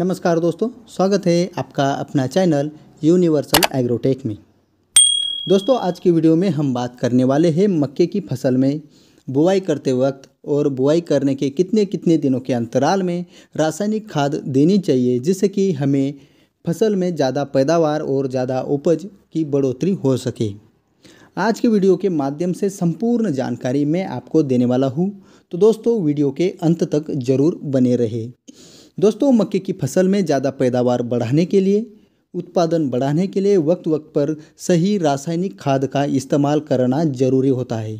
नमस्कार दोस्तों स्वागत है आपका अपना चैनल यूनिवर्सल एग्रोटेक में दोस्तों आज की वीडियो में हम बात करने वाले हैं मक्के की फसल में बुआई करते वक्त और बुआई करने के कितने कितने दिनों के अंतराल में रासायनिक खाद देनी चाहिए जिससे कि हमें फसल में ज़्यादा पैदावार और ज़्यादा उपज की बढ़ोतरी हो सके आज के वीडियो के माध्यम से संपूर्ण जानकारी मैं आपको देने वाला हूँ तो दोस्तों वीडियो के अंत तक ज़रूर बने रहे दोस्तों मक्के की फसल में ज़्यादा पैदावार बढ़ाने के लिए उत्पादन बढ़ाने के लिए वक्त वक्त पर सही रासायनिक खाद का इस्तेमाल करना ज़रूरी होता है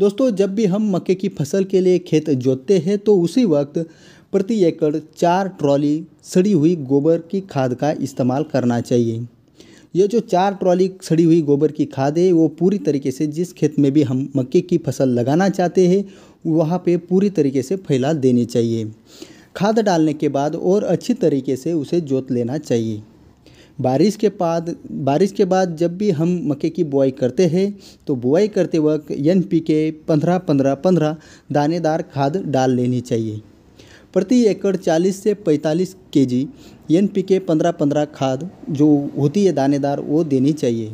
दोस्तों जब भी हम मक्के की फसल के लिए खेत जोतते हैं तो उसी वक्त प्रति एकड़ चार ट्रॉली सड़ी हुई गोबर की खाद का इस्तेमाल करना चाहिए ये जो चार ट्रॉली सड़ी हुई गोबर की खाद है वो पूरी तरीके से जिस खेत में भी हम मक्के की फसल लगाना चाहते हैं वहाँ पे पूरी तरीके से फैला देनी चाहिए खाद डालने के बाद और अच्छी तरीके से उसे जोत लेना चाहिए बारिश के बाद बारिश के बाद जब भी हम मक्के की बुआई करते हैं तो बुआई करते वक्त एन पी के पंद्रह पंद्रह पंद्रह दानेदार खाद डाल लेनी चाहिए प्रति एकड़ चालीस से पैंतालीस के जी एन पी के पंद्रह पंद्रह खाद जो होती है दानेदार वो देनी चाहिए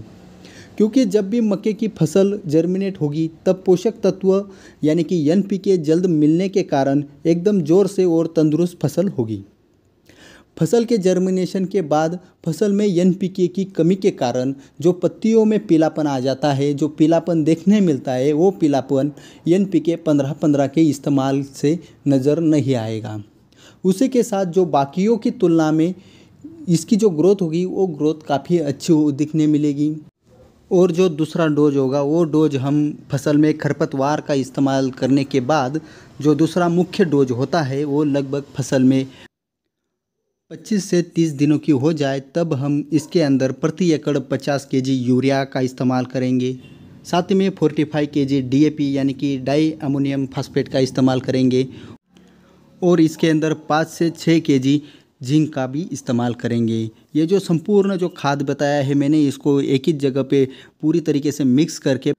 क्योंकि जब भी मक्के की फसल जर्मिनेट होगी तब पोषक तत्व यानी कि एन जल्द मिलने के कारण एकदम ज़ोर से और तंदुरुस्त फसल होगी फसल के जर्मिनेशन के बाद फसल में एन की कमी के कारण जो पत्तियों में पीलापन आ जाता है जो पीलापन देखने मिलता है वो पीलापन एन पी के पंद्रह पंद्रह के इस्तेमाल से नज़र नहीं आएगा उसी के साथ जो बाकियों की तुलना में इसकी जो ग्रोथ होगी वो ग्रोथ काफ़ी अच्छी दिखने मिलेगी और जो दूसरा डोज होगा वो डोज हम फसल में खरपतवार का इस्तेमाल करने के बाद जो दूसरा मुख्य डोज होता है वो लगभग फसल में 25 से 30 दिनों की हो जाए तब हम इसके अंदर प्रति एकड़ 50 केजी यूरिया का इस्तेमाल करेंगे साथ में 45 केजी डीएपी यानी कि डाई अमोनियम फास्फेट का इस्तेमाल करेंगे और इसके अंदर पाँच से छः के जी जिंक का भी इस्तेमाल करेंगे ये जो संपूर्ण जो खाद बताया है मैंने इसको एक ही जगह पे पूरी तरीके से मिक्स करके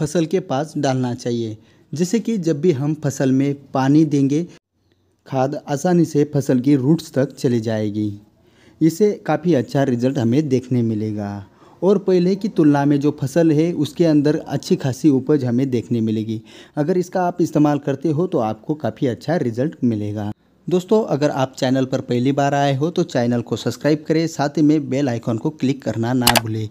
फसल के पास डालना चाहिए जिससे कि जब भी हम फसल में पानी देंगे खाद आसानी से फसल की रूट्स तक चली जाएगी इसे काफ़ी अच्छा रिजल्ट हमें देखने मिलेगा और पहले की तुलना में जो फसल है उसके अंदर अच्छी खासी उपज हमें देखने मिलेगी अगर इसका आप इस्तेमाल करते हो तो आपको काफ़ी अच्छा रिजल्ट मिलेगा दोस्तों अगर आप चैनल पर पहली बार आए हो तो चैनल को सब्सक्राइब करें साथ ही में बेल आइकॉन को क्लिक करना ना भूलें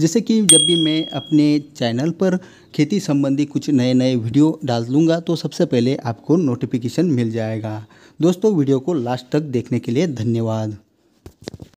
जैसे कि जब भी मैं अपने चैनल पर खेती संबंधी कुछ नए नए वीडियो डाल दूँगा तो सबसे पहले आपको नोटिफिकेशन मिल जाएगा दोस्तों वीडियो को लास्ट तक देखने के लिए धन्यवाद